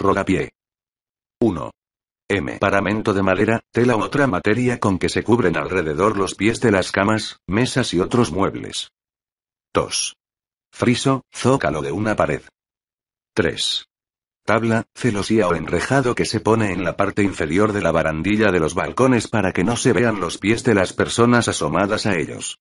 Rodapié. 1. M. Paramento de madera, tela u otra materia con que se cubren alrededor los pies de las camas, mesas y otros muebles. 2. Friso, zócalo de una pared. 3. Tabla, celosía o enrejado que se pone en la parte inferior de la barandilla de los balcones para que no se vean los pies de las personas asomadas a ellos.